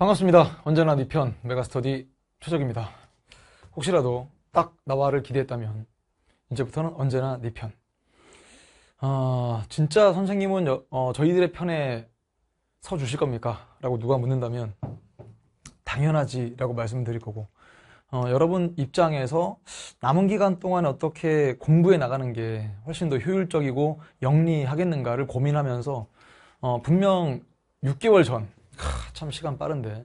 반갑습니다. 언제나 네편 메가스터디 최적입니다. 혹시라도 딱 나와를 기대했다면 이제부터는 언제나 네 편. 아, 진짜 선생님은 여, 어, 저희들의 편에 서 주실 겁니까? 라고 누가 묻는다면 당연하지 라고 말씀드릴 거고 어, 여러분 입장에서 남은 기간 동안 어떻게 공부해 나가는 게 훨씬 더 효율적이고 영리하겠는가를 고민하면서 어, 분명 6개월 전 하, 참 시간 빠른데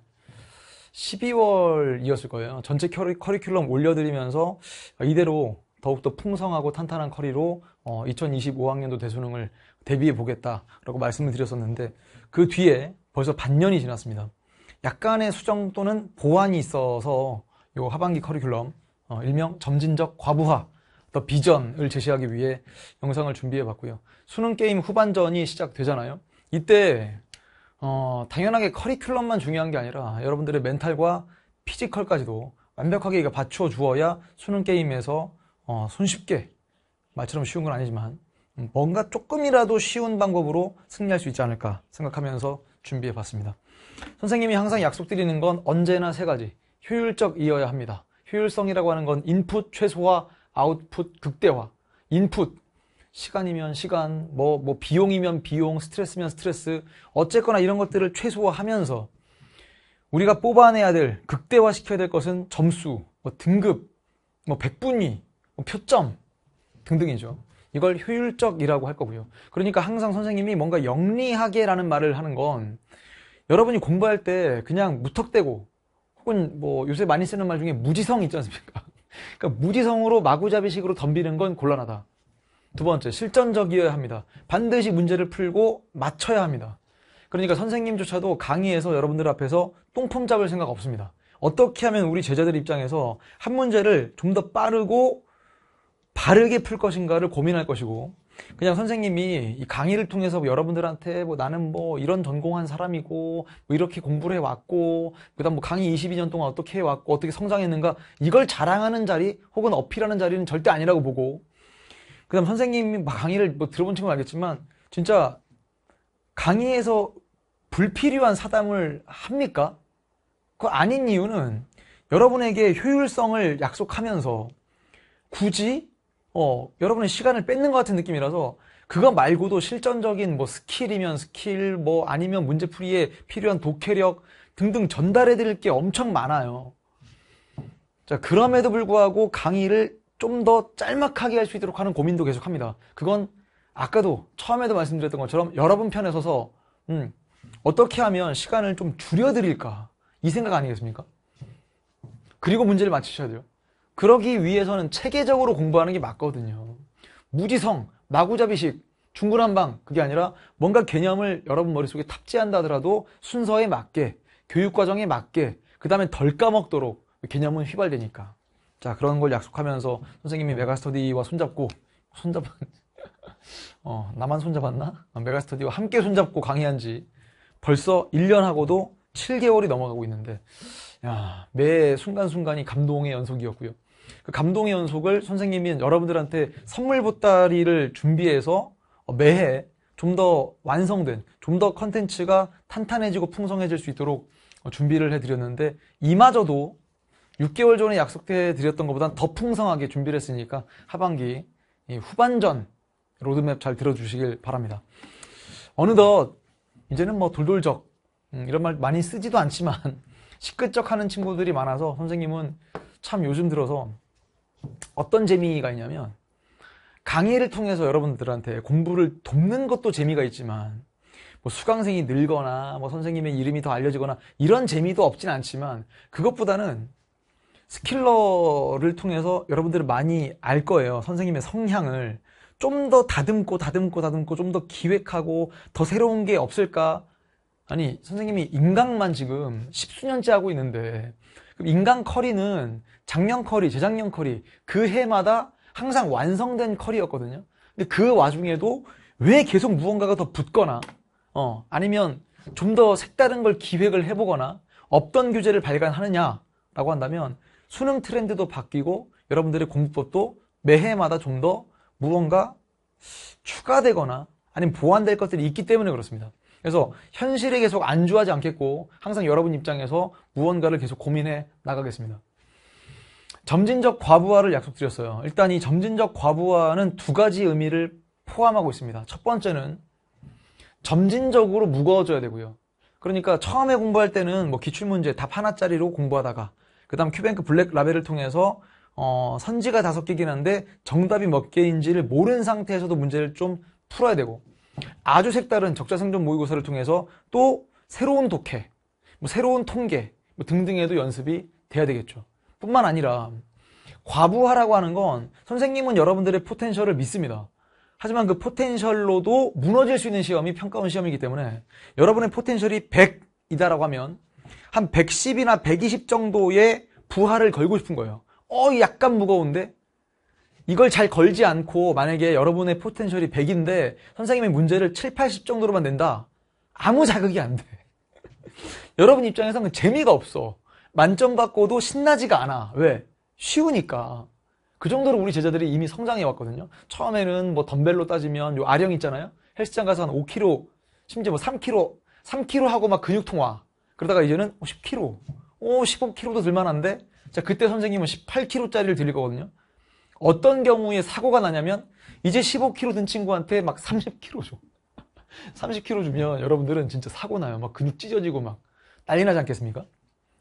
12월이었을 거예요. 전체 커리, 큘럼 올려드리면서 이대로 더욱더 풍성하고 탄탄한 커리로 어, 2025학년도 대수능을 대비해 보겠다라고 말씀을 드렸었는데 그 뒤에 벌써 반년이 지났습니다. 약간의 수정 또는 보완이 있어서 이 하반기 커리큘럼 어, 일명 점진적 과부하 더 비전을 제시하기 위해 영상을 준비해 봤고요. 수능 게임 후반전이 시작되잖아요. 이때 어, 당연하게 커리큘럼만 중요한 게 아니라 여러분들의 멘탈과 피지컬까지도 완벽하게 받쳐 주어야 수능 게임에서 어, 손쉽게 말처럼 쉬운 건 아니지만 음, 뭔가 조금이라도 쉬운 방법으로 승리할 수 있지 않을까 생각하면서 준비해 봤습니다. 선생님이 항상 약속드리는 건 언제나 세 가지 효율적이어야 합니다. 효율성이라고 하는 건 인풋 최소화, 아웃풋 극대화. 인풋 시간이면 시간, 뭐, 뭐, 비용이면 비용, 스트레스면 스트레스, 어쨌거나 이런 것들을 최소화하면서 우리가 뽑아내야 될, 극대화시켜야 될 것은 점수, 뭐 등급, 뭐, 백분위, 뭐 표점 등등이죠. 이걸 효율적이라고 할 거고요. 그러니까 항상 선생님이 뭔가 영리하게라는 말을 하는 건 여러분이 공부할 때 그냥 무턱대고 혹은 뭐 요새 많이 쓰는 말 중에 무지성 있지 않습니까? 그러니까 무지성으로 마구잡이식으로 덤비는 건 곤란하다. 두 번째, 실전적이어야 합니다. 반드시 문제를 풀고 맞춰야 합니다. 그러니까 선생님조차도 강의에서 여러분들 앞에서 똥품 잡을 생각 없습니다. 어떻게 하면 우리 제자들 입장에서 한 문제를 좀 더 빠르고 바르게 풀 것인가를 고민할 것이고 그냥 선생님이 이 강의를 통해서 뭐 여러분들한테 뭐 나는 뭐 이런 전공한 사람이고 뭐 이렇게 공부를 해왔고 그다음 뭐 강의 22년 동안 어떻게 해왔고 어떻게 성장했는가 이걸 자랑하는 자리 혹은 어필하는 자리는 절대 아니라고 보고 그다음 선생님이 강의를 뭐 들어본 친구는 알겠지만 진짜 강의에서 불필요한 사담을 합니까? 그 아닌 이유는 여러분에게 효율성을 약속하면서 굳이 어, 여러분의 시간을 뺏는 것 같은 느낌이라서 그거 말고도 실전적인 뭐 스킬이면 스킬 뭐 아니면 문제풀이에 필요한 독해력 등등 전달해 드릴 게 엄청 많아요. 자, 그럼에도 불구하고 강의를 좀더 짤막하게 할 수 있도록 하는 고민도 계속 합니다. 그건 아까도 처음에도 말씀드렸던 것처럼 여러분 편에 서서 음, 어떻게 하면 시간을 좀 줄여드릴까 이 생각 아니겠습니까? 그리고 문제를 맞추셔야 돼요. 그러기 위해서는 체계적으로 공부하는 게 맞거든요. 무지성, 마구잡이식, 중구난방 그게 아니라 뭔가 개념을 여러분 머릿속에 탑재한다 하더라도 순서에 맞게 교육과정에 맞게 그 다음에 덜 까먹도록 개념은 휘발되니까 자 그런 걸 약속하면서 선생님이 메가스터디와 손잡고 손잡 어 나만 손잡았나? 어, 메가스터디와 함께 손잡고 강의한 지 벌써 1년 하고도 7개월이 넘어가고 있는데 야, 매 순간순간이 감동의 연속이었고요. 그 감동의 연속을 선생님인 여러분들한테 선물 보따리를 준비해서 어, 매해 좀 더 완성된, 좀 더 컨텐츠가 탄탄해지고 풍성해질 수 있도록 어, 준비를 해드렸는데 이마저도 6개월 전에 약속해 드렸던 것보다 더 풍성하게 준비를 했으니까 하반기 후반전 로드맵 잘 들어주시길 바랍니다. 어느덧 이제는 뭐 돌돌적 음, 이런 말 많이 쓰지도 않지만 시끄적 하는 친구들이 많아서 선생님은 참 요즘 들어서 어떤 재미가 있냐면 강의를 통해서 여러분들한테 공부를 돕는 것도 재미가 있지만 뭐 수강생이 늘거나 뭐 선생님의 이름이 더 알려지거나 이런 재미도 없진 않지만 그것보다는 스킬러를 통해서 여러분들은 많이 알 거예요. 선생님의 성향을. 좀 더 다듬고 다듬고 다듬고 좀 더 기획하고 더 새로운 게 없을까? 아니, 선생님이 인강만 지금 십수년째 하고 있는데, 그럼 인강 커리는 작년 커리, 재작년 커리, 그 해마다 항상 완성된 커리였거든요. 근데 그 와중에도 왜 계속 무언가가 더 붙거나, 어, 아니면 좀 더 색다른 걸 기획을 해보거나, 없던 교재를 발간하느냐라고 한다면 수능 트렌드도 바뀌고 여러분들의 공부법도 매해마다 좀 더 무언가 추가되거나 아니면 보완될 것들이 있기 때문에 그렇습니다. 그래서 현실에 계속 안주하지 않겠고 항상 여러분 입장에서 무언가를 계속 고민해 나가겠습니다. 점진적 과부하를 약속드렸어요. 일단 이 점진적 과부하는 두 가지 의미를 포함하고 있습니다. 첫 번째는 점진적으로 무거워져야 되고요. 그러니까 처음에 공부할 때는 뭐 기출문제 답 하나짜리로 공부하다가 그 다음 큐뱅크 블랙 라벨을 통해서 어, 선지가 다섯 개긴 한데 정답이 몇 개인지를 모른 상태에서도 문제를 좀 풀어야 되고 아주 색다른 적자생존 모의고사를 통해서 또 새로운 독해, 뭐 새로운 통계 뭐 등등에도 연습이 돼야 되겠죠. 뿐만 아니라 과부하라고 하는 건 선생님은 여러분들의 포텐셜을 믿습니다. 하지만 그 포텐셜로도 무너질 수 있는 시험이 평가원 시험이기 때문에 여러분의 포텐셜이 100이다라고 하면 한 110이나 120 정도의 부하를 걸고 싶은 거예요. 어, 약간 무거운데? 이걸 잘 걸지 않고 만약에 여러분의 포텐셜이 100인데 선생님의 문제를 7, 80 정도로만 낸다. 아무 자극이 안 돼. 여러분 입장에서는 그 재미가 없어. 만점 받고도 신나지가 않아. 왜? 쉬우니까. 그 정도로 우리 제자들이 이미 성장해 왔거든요. 처음에는 뭐 덤벨로 따지면 요 아령 있잖아요. 헬스장 가서 한 5kg, 심지어 뭐 3kg, 3kg 하고 막 근육통 화 그러다가 이제는 10kg, 오 15kg도 들만한데 자 그때 선생님은 18kg짜리를 드릴 거거든요. 어떤 경우에 사고가 나냐면 이제 15kg 든 친구한테 막 30kg 줘. 30kg 주면 여러분들은 진짜 사고 나요. 막 근육 찢어지고 막 난리 나지 않겠습니까?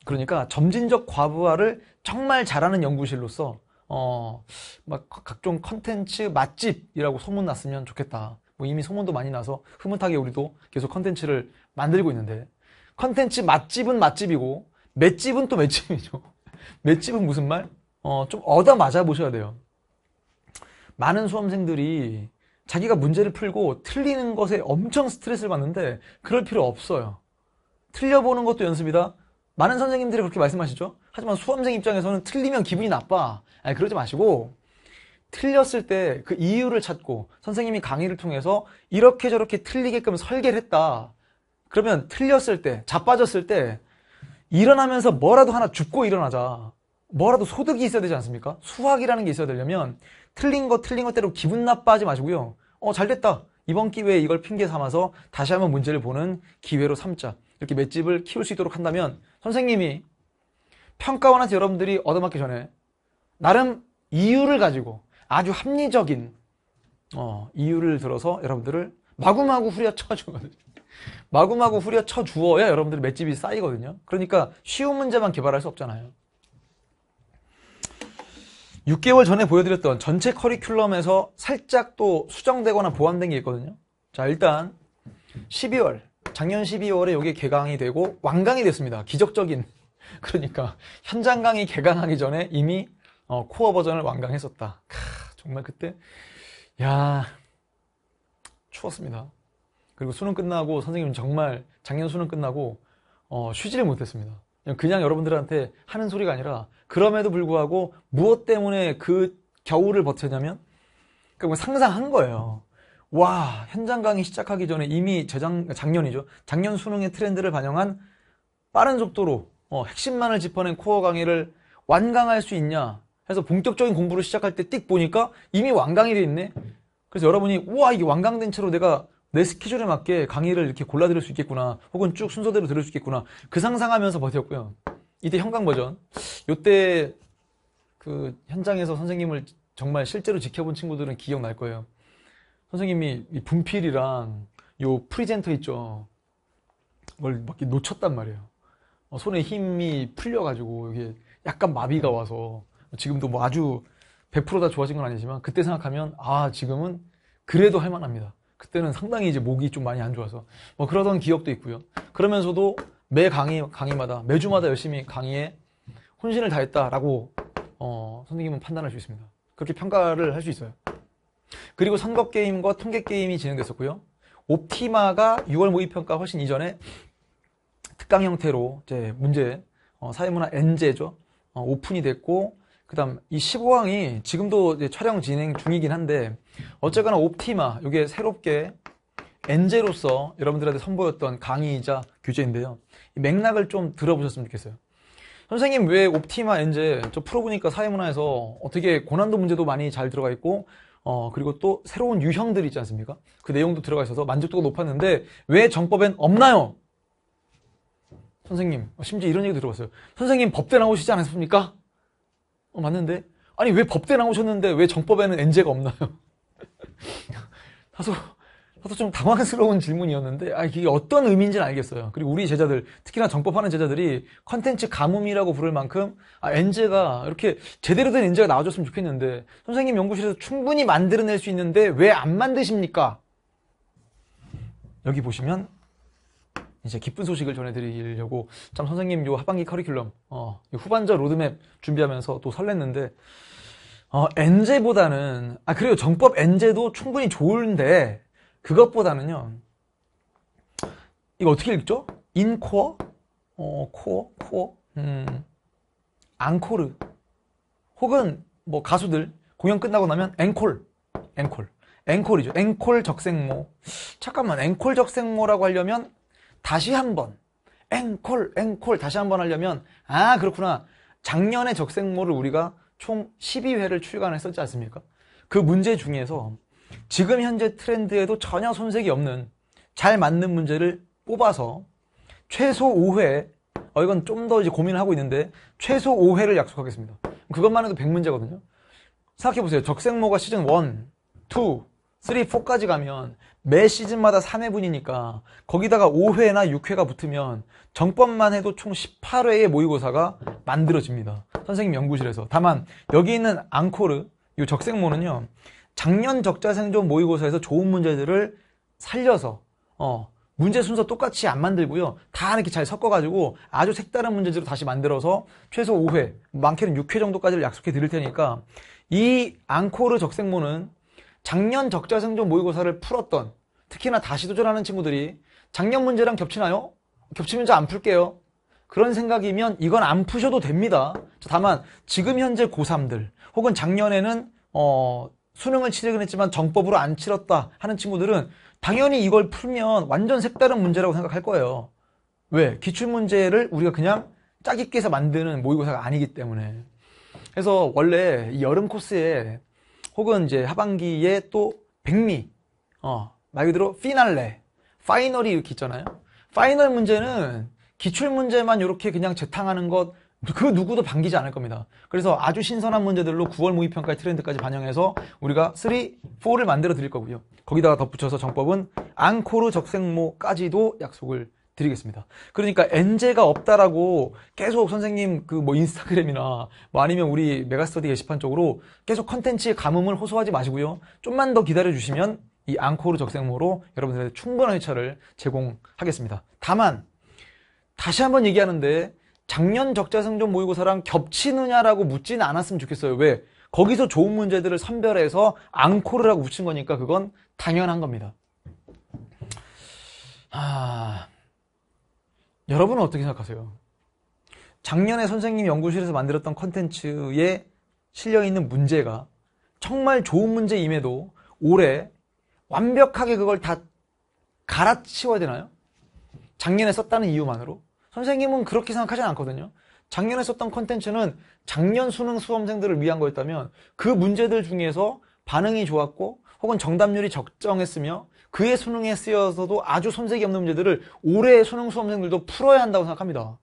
그러니까 점진적 과부하를 정말 잘하는 연구실로서 어막 각종 컨텐츠 맛집이라고 소문 났으면 좋겠다. 뭐 이미 소문도 많이 나서 흐뭇하게 우리도 계속 컨텐츠를 만들고 있는데 컨텐츠 맛집은 맛집이고 맷집은 또 맷집이죠. 맷집은 무슨 말? 어, 좀 얻어 맞아 보셔야 돼요. 많은 수험생들이 자기가 문제를 풀고 틀리는 것에 엄청 스트레스를 받는데 그럴 필요 없어요. 틀려보는 것도 연습이다. 많은 선생님들이 그렇게 말씀하시죠. 하지만 수험생 입장에서는 틀리면 기분이 나빠. 아니, 그러지 마시고 틀렸을 때 그 이유를 찾고 선생님이 강의를 통해서 이렇게 저렇게 틀리게끔 설계를 했다. 그러면 틀렸을 때, 자빠졌을 때 일어나면서 뭐라도 하나 죽고 일어나자. 뭐라도 소득이 있어야 되지 않습니까? 수학이라는 게 있어야 되려면 틀린 거 틀린 것대로 기분 나빠하지 마시고요. 어, 잘 됐다. 이번 기회에 이걸 핑계 삼아서 다시 한번 문제를 보는 기회로 삼자. 이렇게 맷집을 키울 수 있도록 한다면 선생님이 평가원한테 여러분들이 얻어맞기 전에 나름 이유를 가지고 아주 합리적인 어, 이유를 들어서 여러분들을 마구마구 후려쳐주거든요. 마구마구 후려쳐 주어야 여러분들 맷집이 쌓이거든요. 그러니까 쉬운 문제만 개발할 수 없잖아요. 6개월 전에 보여드렸던 전체 커리큘럼에서 살짝 또 수정되거나 보완된 게 있거든요. 자, 일단 12월, 작년 12월에 이게 개강이 되고 완강이 됐습니다. 기적적인. 그러니까 현장 강의 개강하기 전에 이미 어, 코어 버전을 완강했었다. 캬, 정말 그때 야 추웠습니다. 그리고 수능 끝나고 선생님 정말 작년 수능 끝나고 어, 쉬지를 못했습니다. 그냥, 그냥 여러분들한테 하는 소리가 아니라 그럼에도 불구하고 무엇 때문에 그 겨울을 버텼냐면 그러니까 상상한 거예요. 와 현장 강의 시작하기 전에 이미 재작 작년이죠. 작년 수능의 트렌드를 반영한 빠른 속도로 어, 핵심만을 짚어낸 코어 강의를 완강할 수 있냐 해서 본격적인 공부를 시작할 때 띡 보니까 이미 완강이 돼 있네. 그래서 여러분이 우와 이게 완강된 채로 내가 내 스케줄에 맞게 강의를 이렇게 골라 들을 수 있겠구나 혹은 쭉 순서대로 들을 수 있겠구나 그 상상하면서 버텼고요 이때 형광 버전 요때 그 현장에서 선생님을 정말 실제로 지켜본 친구들은 기억날 거예요 선생님이 이 분필이랑 요 프리젠터 있죠 그걸 막 놓쳤단 말이에요 어, 손에 힘이 풀려가지고 이게 약간 마비가 와서 지금도 뭐 아주 100%다 좋아진 건 아니지만 그때 생각하면 아 지금은 그래도 할 만합니다 그때는 상당히 이제 목이 좀 많이 안 좋아서 뭐 그러던 기억도 있고요. 그러면서도 매 강의 강의마다 매주마다 열심히 강의에 혼신을 다했다라고 어, 선생님은 판단할 수 있습니다. 그렇게 평가를 할 수 있어요. 그리고 선거 게임과 통계 게임이 진행됐었고요. 옵티마가 6월 모의 평가 훨씬 이전에 특강 형태로 이제 문제 어, 사회문화 N제죠 어, 오픈이 됐고 그다음 이 15강이 지금도 촬영 진행 중이긴 한데 어쨌거나 옵티마 이게 새롭게 엔제로서 여러분들한테 선보였던 강의이자 교재인데요. 맥락을 좀 들어보셨으면 좋겠어요. 선생님 왜 옵티마 엔제 저 풀어보니까 사회문화에서 어떻게 고난도 문제도 많이 잘 들어가 있고 어 그리고 또 새로운 유형들이 있지 않습니까? 그 내용도 들어가 있어서 만족도가 높았는데 왜 정법엔 없나요? 선생님 어, 심지어 이런 얘기 들어봤어요. 선생님 법대 나오시지 않았습니까? 어, 맞는데? 아니, 왜 법대 나오셨는데 왜 정법에는 엔제가 없나요? 다소, 다소 좀 당황스러운 질문이었는데, 아, 이게 어떤 의미인지는 알겠어요. 그리고 우리 제자들, 특히나 정법하는 제자들이 컨텐츠 가뭄이라고 부를 만큼, 아, 엔제가, 이렇게 제대로 된 엔제가 나와줬으면 좋겠는데, 선생님 연구실에서 충분히 만들어낼 수 있는데, 왜 안 만드십니까? 여기 보시면, 이제 기쁜 소식을 전해드리려고 참 선생님 요 하반기 커리큘럼 어, 후반전 로드맵 준비하면서 또 설렜는데 어, 엔제보다는 아 그래요 정법 엔제도 충분히 좋은데 그것보다는요 이거 어떻게 읽죠? 인코어? 어, 코어? 코어? 음, 앙코르 혹은 뭐 가수들 공연 끝나고 나면 앵콜 앵콜 앵콜이죠 앵콜 적생모 잠깐만 앵콜 적생모라고 하려면 다시 한번 앵콜 앵콜 다시 한 번 하려면 아 그렇구나 작년에 적색모를 우리가 총 12회를 출간했었지 않습니까? 그 문제 중에서 지금 현재 트렌드에도 전혀 손색이 없는 잘 맞는 문제를 뽑아서 최소 5회 어 이건 좀 더 이제 고민을 하고 있는데 최소 5회를 약속하겠습니다. 그것만 해도 100문제거든요. 생각해보세요. 적색모가 시즌 1, 2, 3, 4까지 가면 매 시즌마다 3회분이니까 거기다가 5회나 6회가 붙으면 정법만 해도 총 18회의 모의고사가 만들어집니다. 선생님 연구실에서. 다만 여기 있는 앙코르, 이 적색모는요. 작년 적자생존 모의고사에서 좋은 문제들을 살려서 어, 문제 순서 똑같이 안 만들고요. 다 이렇게 잘 섞어가지고 아주 색다른 문제지로 다시 만들어서 최소 5회, 많게는 6회 정도까지를 약속해 드릴 테니까 이 앙코르 적색모는 작년 적자생존 모의고사를 풀었던 특히나 다시 도전하는 친구들이 작년 문제랑 겹치나요? 겹치면 저 안 풀게요. 그런 생각이면 이건 안 푸셔도 됩니다. 다만 지금 현재 고3들 혹은 작년에는 어, 수능을 치르긴 했지만 정법으로 안 치렀다 하는 친구들은 당연히 이걸 풀면 완전 색다른 문제라고 생각할 거예요. 왜? 기출문제를 우리가 그냥 짜깁기해서 만드는 모의고사가 아니기 때문에. 그래서 원래 이 여름 코스에 혹은 이제 하반기에 또 백미, 어, 말 그대로 피날레, 파이널이 이렇게 있잖아요. 파이널 문제는 기출 문제만 이렇게 그냥 재탕하는 것, 그 누구도 반기지 않을 겁니다. 그래서 아주 신선한 문제들로 9월 모의평가의 트렌드까지 반영해서 우리가 3, 4를 만들어 드릴 거고요. 거기다가 덧붙여서 정법은 앙코르 적색모까지도 약속을 드리겠습니다. 그러니까 엔제가 없다라고 계속 선생님 그 뭐 인스타그램이나 뭐 아니면 우리 메가스터디 게시판 쪽으로 계속 컨텐츠의 가뭄을 호소하지 마시고요. 좀만 더 기다려 주시면 이 앙코르 적생모로 여러분들에게 충분한 회차를 제공하겠습니다. 다만 다시 한번 얘기하는데 작년 적자성존 모의고사랑 겹치느냐라고 묻지는 않았으면 좋겠어요. 왜? 거기서 좋은 문제들을 선별해서 앙코르라고 붙인 거니까 그건 당연한 겁니다. 아... 여러분은 어떻게 생각하세요? 작년에 선생님 연구실에서 만들었던 컨텐츠에 실려있는 문제가 정말 좋은 문제임에도 올해 완벽하게 그걸 다 갈아치워야 되나요? 작년에 썼다는 이유만으로? 선생님은 그렇게 생각하지 않거든요. 작년에 썼던 컨텐츠는 작년 수능 수험생들을 위한 거였다면 그 문제들 중에서 반응이 좋았고 혹은 정답률이 적정했으며 그의 수능에 쓰여서도 아주 손색이 없는 문제들을 올해의 수능 수험생들도 풀어야 한다고 생각합니다.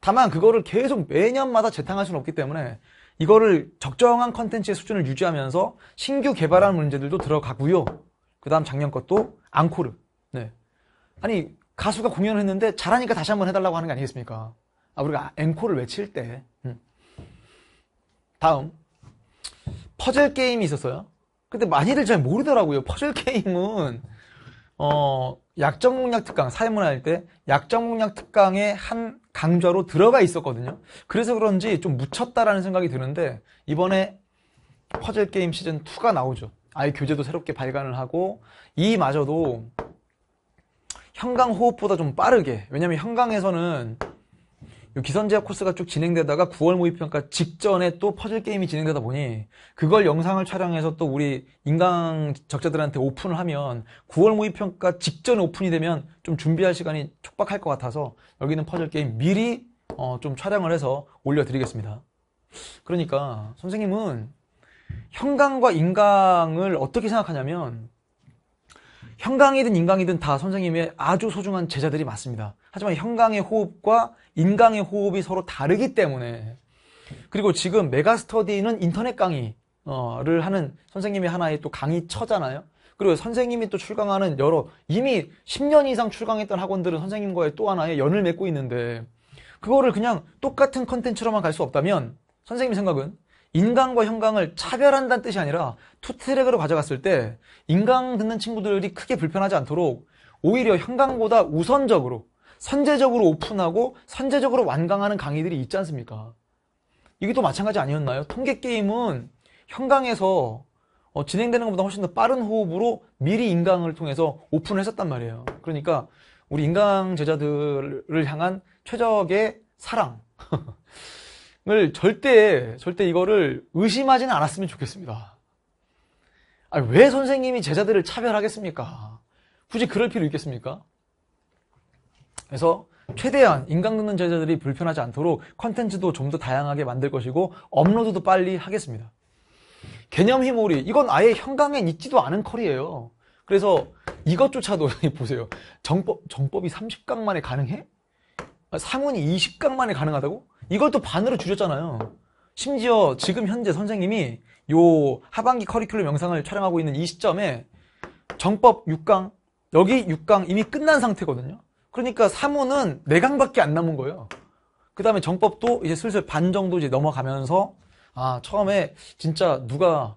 다만 그거를 계속 매년마다 재탕할 수는 없기 때문에 이거를 적정한 컨텐츠의 수준을 유지하면서 신규 개발한 문제들도 들어가고요. 그 다음 작년 것도 앙코르. 네. 아니 가수가 공연을 했는데 잘하니까 다시 한번 해달라고 하는 게 아니겠습니까? 아 우리가 앵콜을 외칠 때 음. 다음 퍼즐 게임이 있었어요. 근데 많이들 잘 모르더라고요. 퍼즐 게임은 어, 약정공략 특강 사회문 화 할때 약정공략 특강의 한 강좌로 들어가 있었거든요. 그래서 그런지 좀 묻혔다라는 생각이 드는데 이번에 퍼즐 게임 시즌 2가 나오죠. 아예 교재도 새롭게 발간을 하고 이마저도 형광 호흡보다 좀 빠르게 왜냐면 형광에서는 기선제압 코스가 쭉 진행되다가 9월 모의평가 직전에 또 퍼즐 게임이 진행되다 보니 그걸 영상을 촬영해서 또 우리 인강 적자들한테 오픈을 하면 9월 모의평가 직전에 오픈이 되면 좀 준비할 시간이 촉박할 것 같아서 여기는 퍼즐 게임 미리 어, 좀 촬영을 해서 올려드리겠습니다. 그러니까 선생님은 형강과 인강을 어떻게 생각하냐면 형강이든 인강이든 다 선생님의 아주 소중한 제자들이 맞습니다. 하지만 형광의 호흡과 인강의 호흡이 서로 다르기 때문에 그리고 지금 메가스터디는 인터넷 강의를 하는 선생님이 하나의 또 강의처잖아요. 그리고 선생님이 또 출강하는 여러 이미 10년 이상 출강했던 학원들은 선생님과의 또 하나의 연을 맺고 있는데 그거를 그냥 똑같은 컨텐츠로만 갈 수 없다면 선생님 생각은 인강과 형강을 차별한다는 뜻이 아니라 투트랙으로 가져갔을 때 인강 듣는 친구들이 크게 불편하지 않도록 오히려 형강보다 우선적으로 선제적으로 오픈하고 선제적으로 완강하는 강의들이 있지 않습니까? 이게 또 마찬가지 아니었나요? 통계 게임은 현강에서 어, 진행되는 것보다 훨씬 더 빠른 호흡으로 미리 인강을 통해서 오픈을 했었단 말이에요. 그러니까 우리 인강 제자들을 향한 최적의 사랑. 을 절대 절대 이거를 의심하지는 않았으면 좋겠습니다. 아니, 왜 선생님이 제자들을 차별하겠습니까? 굳이 그럴 필요 있겠습니까? 그래서 최대한 인간극단 제자들이 불편하지 않도록 컨텐츠도 좀 더 다양하게 만들 것이고 업로드도 빨리 하겠습니다. 개념 히모리 이건 아예 현강에 있지도 않은 컬이에요. 그래서 이것조차도 보세요. 정법 정법이 30강 만에 가능해? 상훈이 20강 만에 가능하다고? 이것도 반으로 줄였잖아요. 심지어 지금 현재 선생님이 요 하반기 커리큘럼 영상을 촬영하고 있는 이 시점에 정법 6강 여기 6강 이미 끝난 상태거든요. 그러니까 3호는 4강밖에 안 남은 거예요. 그 다음에 정법도 이제 슬슬 반 정도 이제 넘어가면서 아 처음에 진짜 누가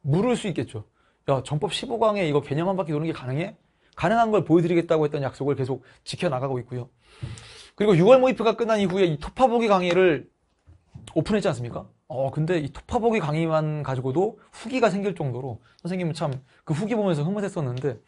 물을 수 있겠죠. 야 정법 15강에 이거 개념 한 바퀴 도는 게 가능해? 가능한 걸 보여드리겠다고 했던 약속을 계속 지켜나가고 있고요. 그리고 6월 모의표가 끝난 이후에 이 토파보기 강의를 오픈했지 않습니까? 어, 근데 이 토파보기 강의만 가지고도 후기가 생길 정도로 선생님은 참 그 후기 보면서 흐뭇했었는데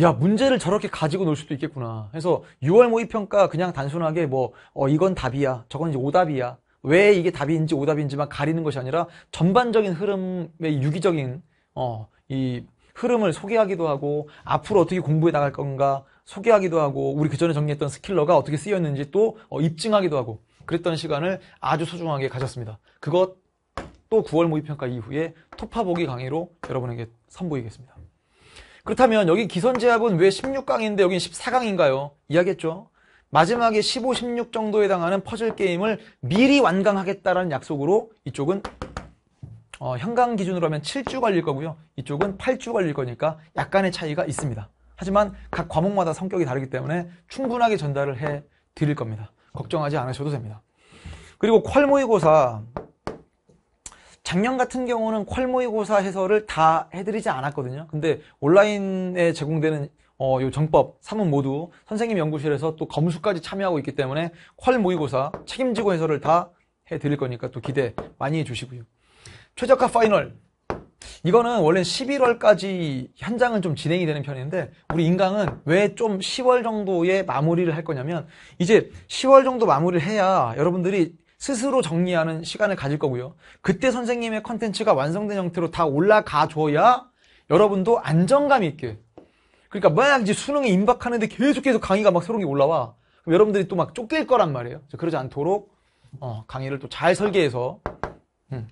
야 문제를 저렇게 가지고 놀 수도 있겠구나. 해서 6월 모의평가 그냥 단순하게 뭐 어, 이건 답이야, 저건 이제 오답이야. 왜 이게 답인지 오답인지만 가리는 것이 아니라 전반적인 흐름의 유기적인 어, 이 흐름을 소개하기도 하고 앞으로 어떻게 공부해 나갈 건가 소개하기도 하고 우리 그 전에 정리했던 스킬러가 어떻게 쓰였는지 또 어, 입증하기도 하고 그랬던 시간을 아주 소중하게 가졌습니다. 그것 또 9월 모의평가 이후에 토파보기 강의로 여러분에게 선보이겠습니다. 그렇다면 여기 기선제압은 왜 16강인데 여긴 14강인가요? 이야기했죠. 마지막에 15, 16 정도에 해당하는 퍼즐 게임을 미리 완강하겠다라는 약속으로 이쪽은 어, 현강 기준으로 하면 7주 걸릴 거고요. 이쪽은 8주 걸릴 거니까 약간의 차이가 있습니다. 하지만 각 과목마다 성격이 다르기 때문에 충분하게 전달을 해 드릴 겁니다. 걱정하지 않으셔도 됩니다. 그리고 퀄 모의고사 작년 같은 경우는 퀄모의고사 해설을 다 해드리지 않았거든요. 근데 온라인에 제공되는 어, 요 정법 3은 모두 선생님 연구실에서 또 검수까지 참여하고 있기 때문에 퀄 모의고사 책임지고 해설을 다 해드릴 거니까 또 기대 많이 해주시고요. 최적화 파이널 이거는 원래 11월까지 현장은 좀 진행이 되는 편인데 우리 인강은 왜 좀 10월 정도에 마무리를 할 거냐면 이제 10월 정도 마무리를 해야 여러분들이 스스로 정리하는 시간을 가질 거고요. 그때 선생님의 컨텐츠가 완성된 형태로 다 올라가줘야 여러분도 안정감 있게 그러니까 만약 이제 수능에 임박하는데 계속 계속 강의가 막 새로운 게 올라와 그럼 여러분들이 또 막 쫓길 거란 말이에요. 그러지 않도록 어, 강의를 또 잘 설계해서 음,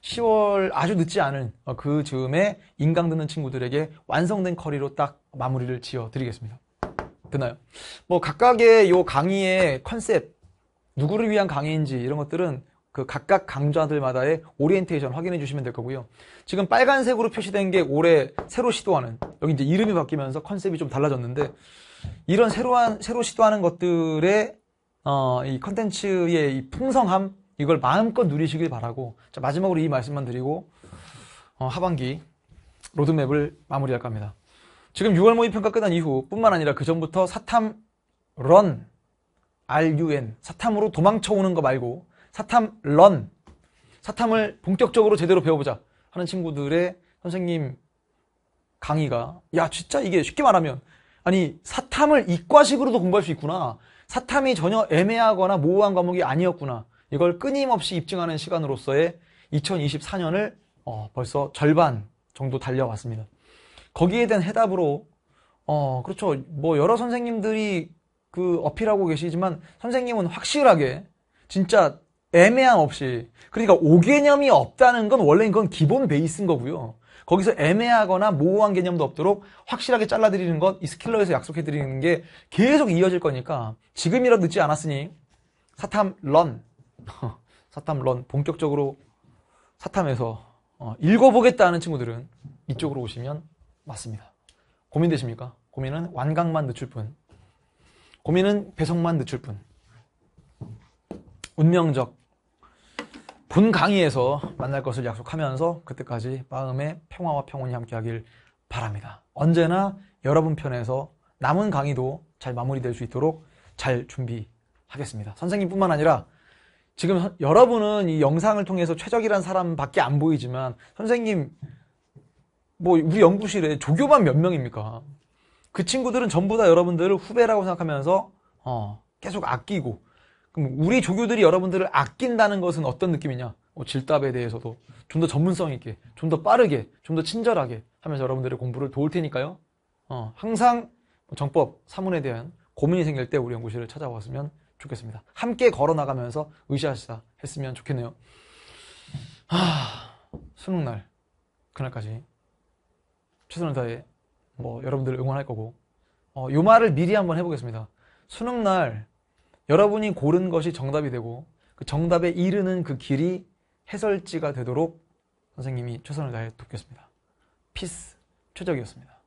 10월 아주 늦지 않은 어, 그 즈음에 인강 듣는 친구들에게 완성된 커리로 딱 마무리를 지어 드리겠습니다. 되나요? 뭐 각각의 요 강의의 컨셉 누구를 위한 강의인지 이런 것들은 그 각각 강좌들마다의 오리엔테이션 확인해 주시면 될 거고요. 지금 빨간색으로 표시된 게 올해 새로 시도하는 여기 이제 이름이 바뀌면서 컨셉이 좀 달라졌는데 이런 새로한 새로 시도하는 것들의 어, 이 컨텐츠의 이 풍성함 이걸 마음껏 누리시길 바라고 자, 마지막으로 이 말씀만 드리고 어, 하반기 로드맵을 마무리할 까합니다 지금 6월 모의평가 끝난 이후 뿐만 아니라 그 전부터 사탐 런 RUN 사탐으로 도망쳐 오는 거 말고 사탐 런 사탐을 본격적으로 제대로 배워보자 하는 친구들의 선생님 강의가 야 진짜 이게 쉽게 말하면 아니 사탐을 이과식으로도 공부할 수 있구나 사탐이 전혀 애매하거나 모호한 과목이 아니었구나 이걸 끊임없이 입증하는 시간으로서의 2024년을 어, 벌써 절반 정도 달려왔습니다 거기에 대한 해답으로 어 그렇죠 뭐 여러 선생님들이 그 어필하고 계시지만 선생님은 확실하게 진짜 애매함 없이 그러니까 오개념이 없다는 건 원래 이건 기본 베이스인 거고요. 거기서 애매하거나 모호한 개념도 없도록 확실하게 잘라드리는 것이 스킬러에서 약속해드리는 게 계속 이어질 거니까 지금이라도 늦지 않았으니 사탐 런 사탐 런 본격적으로 사탐에서 어, 읽어보겠다 는 친구들은 이쪽으로 오시면 맞습니다. 고민되십니까? 고민은 완강만 늦출 뿐. 고민은 배송만 늦출 뿐. 운명적. 본 강의에서 만날 것을 약속하면서 그때까지 마음의 평화와 평온이 함께하길 바랍니다. 언제나 여러분 편에서 남은 강의도 잘 마무리될 수 있도록 잘 준비하겠습니다. 선생님뿐만 아니라 지금 여러분은 이 영상을 통해서 최적이란 사람밖에 안 보이지만 선생님 뭐 우리 연구실에 조교만 몇 명입니까? 그 친구들은 전부 다 여러분들을 후배라고 생각하면서 어, 계속 아끼고 그럼 우리 조교들이 여러분들을 아낀다는 것은 어떤 느낌이냐? 어, 질답에 대해서도 좀 더 전문성 있게, 좀 더 빠르게, 좀 더 친절하게 하면서 여러분들의 공부를 도울 테니까요. 어, 항상 정법 사문에 대한 고민이 생길 때 우리 연구실을 찾아왔으면 좋겠습니다. 함께 걸어 나가면서 의시하시다 했으면 좋겠네요. 하, 수능 날 그날까지 최선을 다해 뭐 여러분들을 응원할 거고 어, 요 말을 미리 한번 해보겠습니다. 수능 날 여러분이 고른 것이 정답이 되고 그 정답에 이르는 그 길이 해설지가 되도록 선생님이 최선을 다해 돕겠습니다. 피스 최적이었습니다.